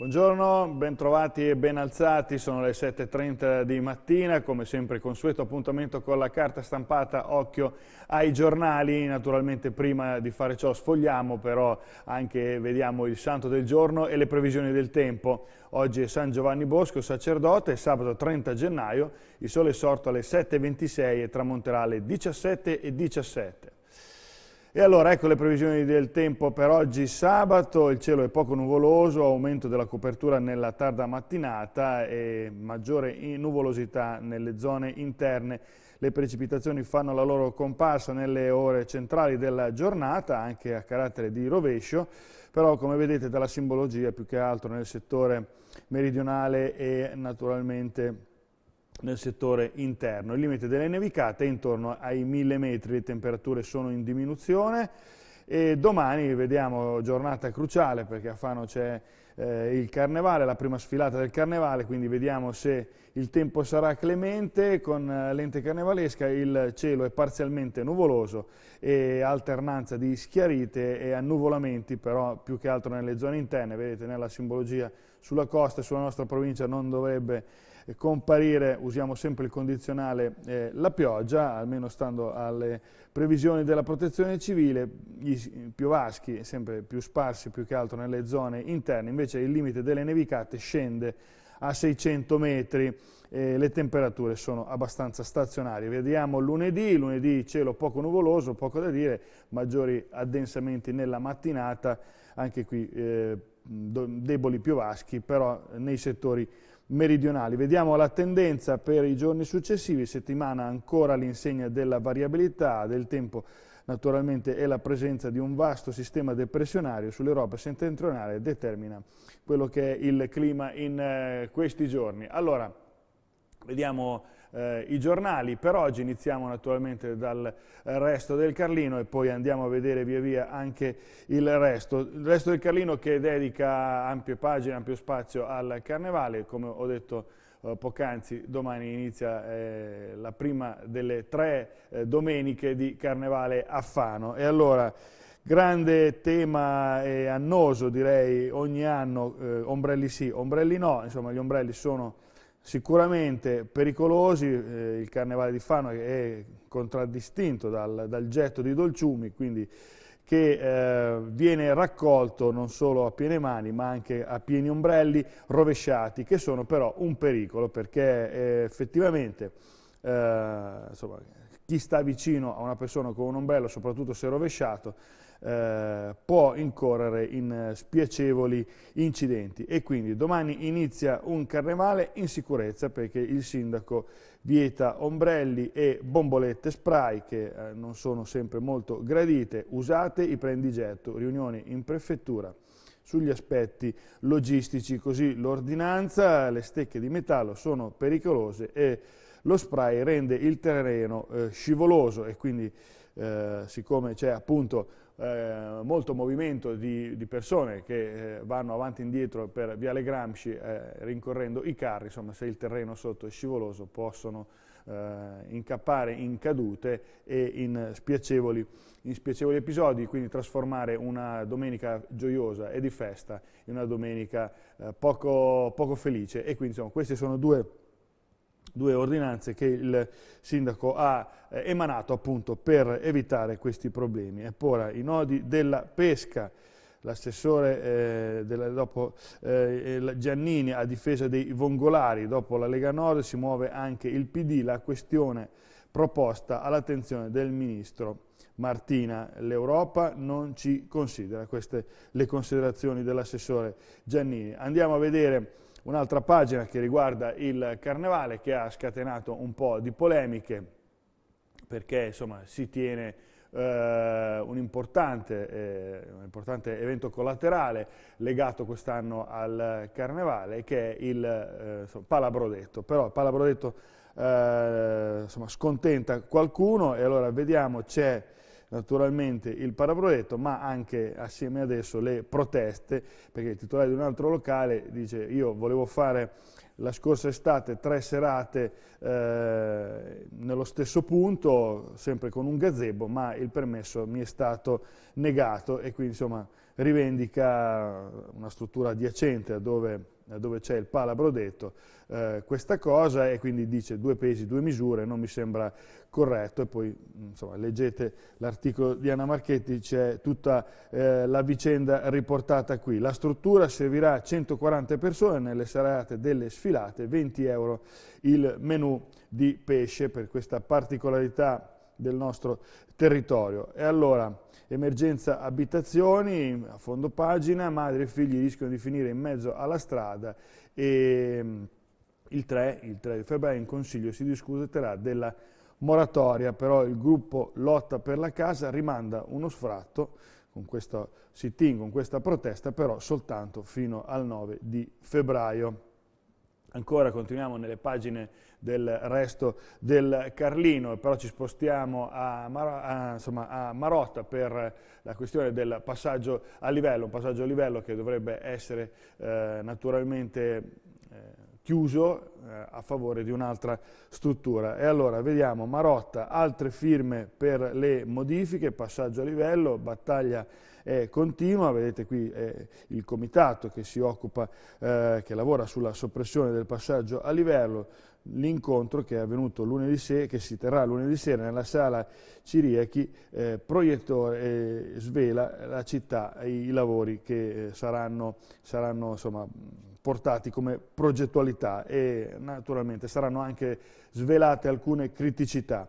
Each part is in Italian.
Buongiorno, bentrovati e ben alzati, sono le 7.30 di mattina, come sempre consueto appuntamento con la carta stampata, occhio ai giornali, naturalmente prima di fare ciò sfogliamo però anche vediamo il santo del giorno e le previsioni del tempo. Oggi è San Giovanni Bosco, sacerdote, sabato 30 gennaio, il sole è sorto alle 7.26 e tramonterà alle 17.17. .17. E allora ecco le previsioni del tempo per oggi sabato, il cielo è poco nuvoloso, aumento della copertura nella tarda mattinata e maggiore nuvolosità nelle zone interne. Le precipitazioni fanno la loro comparsa nelle ore centrali della giornata, anche a carattere di rovescio, però come vedete dalla simbologia più che altro nel settore meridionale e naturalmente nel settore interno. Il limite delle nevicate è intorno ai 1000 metri, le temperature sono in diminuzione e domani vediamo giornata cruciale perché a Fano c'è eh, il carnevale, la prima sfilata del carnevale, quindi vediamo se il tempo sarà clemente con eh, l'ente carnevalesca, il cielo è parzialmente nuvoloso e alternanza di schiarite e annuvolamenti però più che altro nelle zone interne, vedete nella simbologia sulla costa e sulla nostra provincia non dovrebbe comparire, usiamo sempre il condizionale, eh, la pioggia, almeno stando alle previsioni della protezione civile, i piovaschi sempre più sparsi più che altro nelle zone interne, invece il limite delle nevicate scende a 600 metri, eh, le temperature sono abbastanza stazionarie. Vediamo lunedì, lunedì cielo poco nuvoloso, poco da dire, maggiori addensamenti nella mattinata, anche qui eh, deboli piovaschi, però nei settori meridionali. Vediamo la tendenza per i giorni successivi, settimana ancora l'insegna della variabilità del tempo naturalmente è la presenza di un vasto sistema depressionario sull'Europa settentrionale determina quello che è il clima in eh, questi giorni. Allora, Vediamo eh, i giornali, per oggi iniziamo naturalmente dal resto del Carlino e poi andiamo a vedere via via anche il resto. Il resto del Carlino che dedica ampie pagine, ampio spazio al Carnevale, come ho detto eh, poc'anzi, domani inizia eh, la prima delle tre eh, domeniche di Carnevale a Fano. E allora, grande tema e annoso direi ogni anno, eh, ombrelli sì, ombrelli no, insomma gli ombrelli sono sicuramente pericolosi, eh, il Carnevale di Fano è contraddistinto dal, dal getto di dolciumi, quindi che eh, viene raccolto non solo a piene mani ma anche a pieni ombrelli rovesciati che sono però un pericolo perché eh, effettivamente eh, insomma, chi sta vicino a una persona con un ombrello soprattutto se rovesciato eh, può incorrere in eh, spiacevoli incidenti e quindi domani inizia un carnevale in sicurezza perché il sindaco vieta ombrelli e bombolette spray che eh, non sono sempre molto gradite, usate i prendigetto, riunioni in prefettura sugli aspetti logistici, così l'ordinanza, le stecche di metallo sono pericolose e lo spray rende il terreno eh, scivoloso e quindi eh, siccome c'è appunto eh, molto movimento di, di persone che eh, vanno avanti e indietro per Viale Gramsci eh, rincorrendo i carri, insomma se il terreno sotto è scivoloso possono eh, incappare in cadute e in spiacevoli, in spiacevoli, episodi, quindi trasformare una domenica gioiosa e di festa in una domenica poco, poco felice e quindi insomma questi sono due due ordinanze che il sindaco ha eh, emanato appunto per evitare questi problemi. E ecco, poi i nodi della pesca, l'assessore eh, eh Giannini a difesa dei vongolari, dopo la Lega Nord si muove anche il PD, la questione proposta all'attenzione del ministro Martina. L'Europa non ci considera, queste le considerazioni dell'assessore Giannini. Andiamo a vedere Un'altra pagina che riguarda il carnevale che ha scatenato un po' di polemiche perché insomma, si tiene eh, un, importante, eh, un, importante, evento collaterale legato quest'anno al carnevale che è il eh, insomma, Palabrodetto. Però il Palabrodetto eh, insomma, scontenta qualcuno e allora vediamo c'è naturalmente il paraprogetto, ma anche assieme adesso le proteste, perché il titolare di un altro locale dice io volevo fare la scorsa estate tre serate eh, nello stesso punto, sempre con un gazebo, ma il permesso mi è stato negato e quindi insomma rivendica una struttura adiacente a dove, dove c'è il palabrodetto eh, questa cosa e quindi dice due pesi, due misure, non mi sembra corretto e poi insomma, leggete l'articolo di Anna Marchetti, c'è tutta eh, la vicenda riportata qui. La struttura servirà a 140 persone nelle serate delle sfilate, 20 euro il menù di pesce per questa particolarità del nostro territorio. E allora, emergenza abitazioni, a fondo pagina, madre e figli rischiano di finire in mezzo alla strada e mm, il 3, il 3 di febbraio in Consiglio si discuterà della moratoria, però il gruppo Lotta per la Casa rimanda uno sfratto con questo sit-in, con questa protesta, però soltanto fino al 9 di febbraio. Ancora continuiamo nelle pagine del resto del Carlino, però ci spostiamo a, Mar a, insomma, a, Marotta per la questione del passaggio a livello, un passaggio a livello che dovrebbe essere eh, naturalmente... Eh, chiuso eh, a favore di un'altra struttura. E allora vediamo Marotta, altre firme per le modifiche, passaggio a livello, battaglia è eh, continua, vedete qui eh, il comitato che si occupa, eh, che lavora sulla soppressione del passaggio a livello, l'incontro che è avvenuto lunedì sera, che si terrà lunedì sera nella sala Ciriachi, eh, proiettore eh, svela la città, i lavori che eh, saranno, saranno insomma, portati come progettualità e naturalmente saranno anche svelate alcune criticità.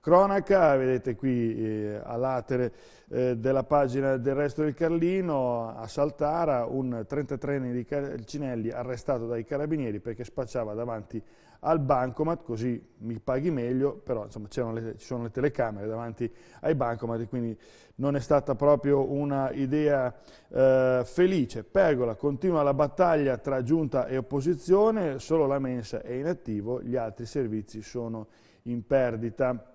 Cronaca, vedete qui eh, a latere eh, della pagina del resto del Carlino, a Saltara, un 33enne di Carcinelli arrestato dai carabinieri perché spacciava davanti al bancomat, così mi paghi meglio, però insomma le, ci sono le telecamere davanti ai bancomat e quindi non è stata proprio un'idea eh, felice. Pergola continua la battaglia tra giunta e opposizione, solo la mensa è in attivo, gli altri servizi sono in perdita.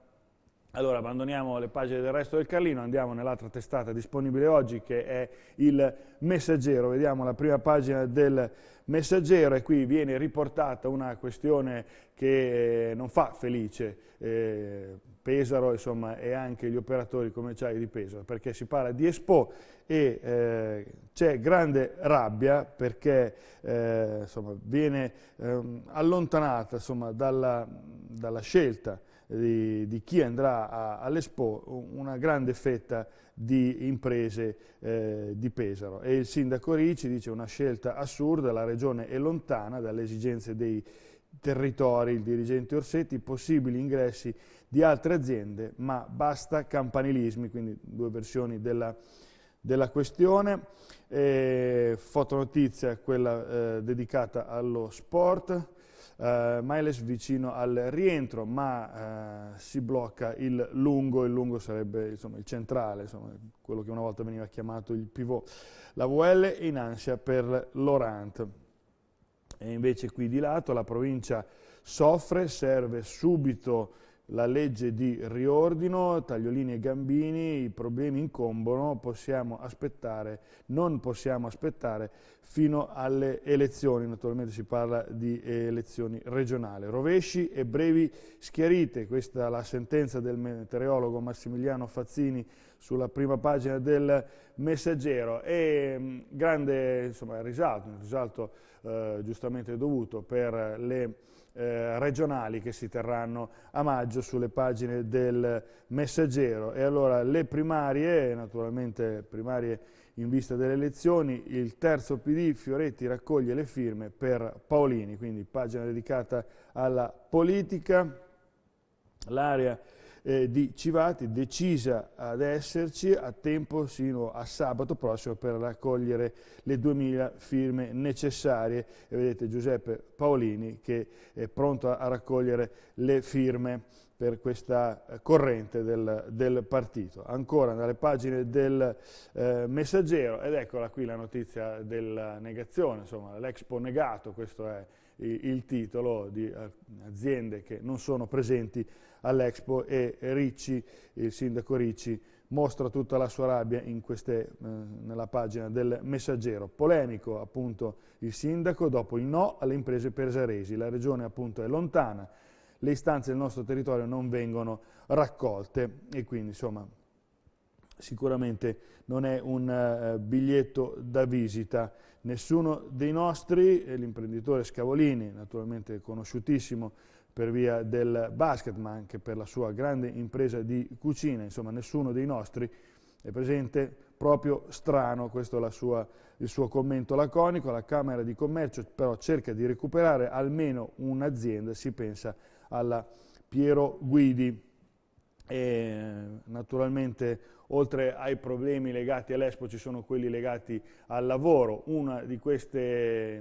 Allora abbandoniamo le pagine del resto del Carlino, andiamo nell'altra testata disponibile oggi che è il Messaggero, vediamo la prima pagina del Messaggero e qui viene riportata una questione che non fa felice eh, Pesaro insomma, e anche gli operatori commerciali di Pesaro perché si parla di Expo e eh, c'è grande rabbia perché eh, insomma, viene ehm, allontanata insomma, dalla, dalla scelta di, di chi andrà all'Expo una grande fetta di imprese eh, di Pesaro. E il sindaco Ricci dice una scelta assurda, la regione è lontana dalle esigenze dei territori, il dirigente Orsetti, possibili ingressi di altre aziende, ma basta campanilismi, quindi due versioni della, della questione. Eh, fotonotizia, quella eh, dedicata allo sport, eh, Miles vicino al rientro, ma eh, si blocca il lungo, il lungo sarebbe insomma, il centrale, insomma, quello che una volta veniva chiamato il pivot. La VL in ansia per Lorant. E invece qui di lato la provincia soffre, serve subito la legge di riordino, Tagliolini e Gambini, i problemi incombono, possiamo aspettare, non possiamo aspettare fino alle elezioni, naturalmente si parla di elezioni regionali. Rovesci e brevi schiarite, questa è la sentenza del meteorologo Massimiliano Fazzini sulla prima pagina del Messaggero e mm, grande insomma, risalto, risalto eh, giustamente dovuto per le eh, regionali che si terranno a maggio sulle pagine del messaggero. E allora le primarie, naturalmente primarie in vista delle elezioni, il terzo PD Fioretti raccoglie le firme per Paolini, quindi pagina dedicata alla politica, l'area eh, di Civati decisa ad esserci a tempo sino a sabato prossimo per raccogliere le 2000 firme necessarie. E vedete Giuseppe Paolini che è pronto a raccogliere le firme per questa eh, corrente del, del, partito. Ancora dalle pagine del eh, messaggero, ed eccola qui la notizia della negazione, insomma l'expo negato, questo è il titolo di eh, aziende che non sono presenti all'Expo e Ricci, il sindaco Ricci, mostra tutta la sua rabbia queste, eh, nella pagina del messaggero. Polemico appunto il sindaco dopo il no alle imprese pesaresi, la regione appunto è lontana, le istanze del nostro territorio non vengono raccolte e quindi insomma sicuramente non è un eh, biglietto da visita. Nessuno dei nostri, eh, l'imprenditore Scavolini, naturalmente conosciutissimo per via del basket, ma anche per la sua grande impresa di cucina, insomma nessuno dei nostri è presente, proprio strano, questo è sua, il suo commento laconico, la Camera di Commercio però cerca di recuperare almeno un'azienda, si pensa alla Piero Guidi. E naturalmente oltre ai problemi legati all'Expo ci sono quelli legati al lavoro, uno di questi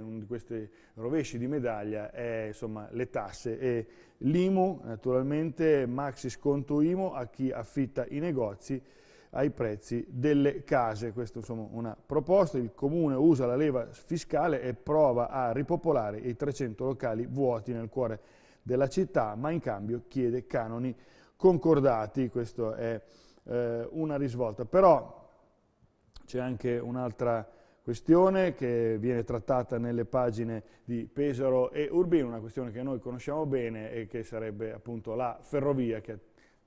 rovesci di medaglia è insomma, le tasse e l'IMU, naturalmente maxi sconto IMU a chi affitta i negozi ai prezzi delle case. Questa è una proposta, il Comune usa la leva fiscale e prova a ripopolare i 300 locali vuoti nel cuore della città, ma in cambio chiede canoni concordati. Questo è eh, una risvolta. Però c'è anche un'altra questione che viene trattata nelle pagine di Pesaro e Urbino, una questione che noi conosciamo bene e che sarebbe appunto la ferrovia che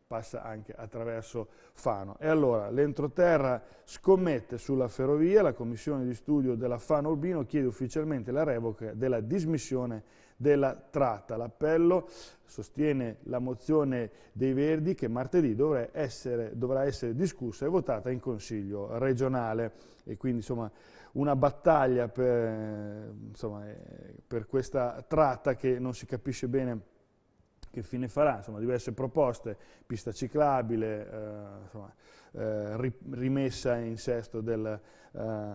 passa anche attraverso Fano. E allora l'entroterra scommette sulla ferrovia, la commissione di studio della Fano Urbino chiede ufficialmente la revoca della dismissione della tratta. L'appello sostiene la mozione dei Verdi che martedì dovrà essere, dovrà essere discussa e votata in Consiglio regionale e quindi insomma una battaglia per, insomma, eh, per questa tratta che non si capisce bene che fine farà, insomma diverse proposte, pista ciclabile, eh, insomma, eh, rimessa in sesto del, eh,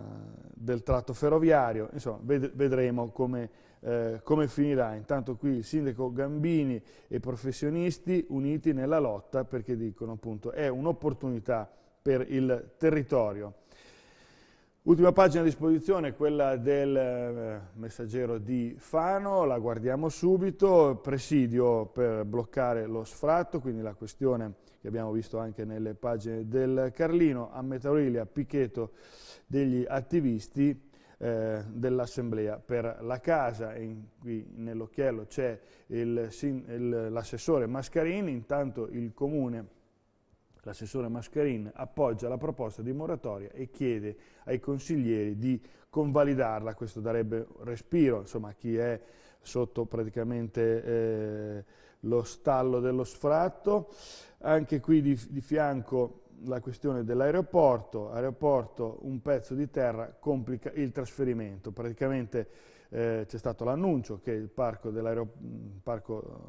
del, tratto ferroviario, insomma ved vedremo come, eh, come, finirà. Intanto qui il sindaco Gambini e i professionisti uniti nella lotta perché dicono appunto è un'opportunità per il territorio. Ultima pagina a disposizione, quella del eh, messaggero di Fano, la guardiamo subito, presidio per bloccare lo sfratto, quindi la questione che abbiamo visto anche nelle pagine del Carlino, a Metaurelia, picchetto degli attivisti eh, dell'Assemblea per la Casa, in, qui nell'occhiello c'è l'assessore Mascarini, intanto il Comune L'assessore Mascarin appoggia la proposta di moratoria e chiede ai consiglieri di convalidarla, questo darebbe respiro insomma, a chi è sotto praticamente eh, lo stallo dello sfratto. Anche qui di, di fianco la questione dell'aeroporto, aeroporto un pezzo di terra complica il trasferimento, praticamente eh, c'è stato l'annuncio che il parco mm,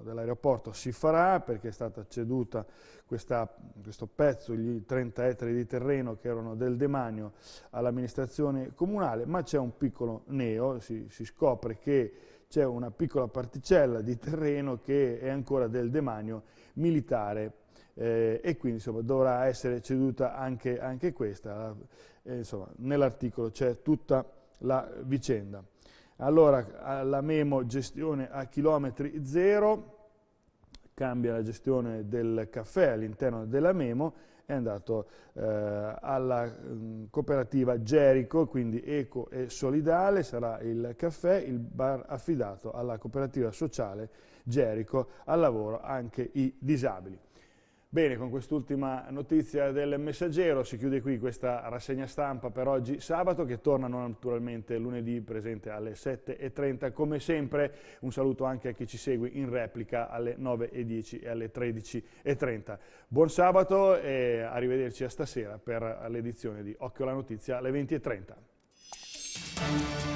dell'aeroporto dell si farà perché è stata ceduta questa, questo pezzo, gli 30 ettari di terreno che erano del demanio all'amministrazione comunale, ma c'è un piccolo neo, si, si scopre che c'è una piccola particella di terreno che è ancora del demanio militare eh, e quindi insomma, dovrà essere ceduta anche, anche questa. Eh, nell'articolo c'è tutta la vicenda. Allora la memo gestione a chilometri zero, cambia la gestione del caffè all'interno della memo, è andato eh, alla mh, mm, cooperativa Gerico, quindi eco e solidale, sarà il caffè, il bar affidato alla cooperativa sociale Gerico, al lavoro anche i disabili. Bene, con quest'ultima notizia del messaggero si chiude qui questa rassegna stampa per oggi sabato che torna naturalmente lunedì presente alle 7.30 come sempre un saluto anche a chi ci segue in replica alle 9.10 e alle 13.30. Buon sabato e arrivederci a stasera per l'edizione di Occhio alla Notizia alle 20.30.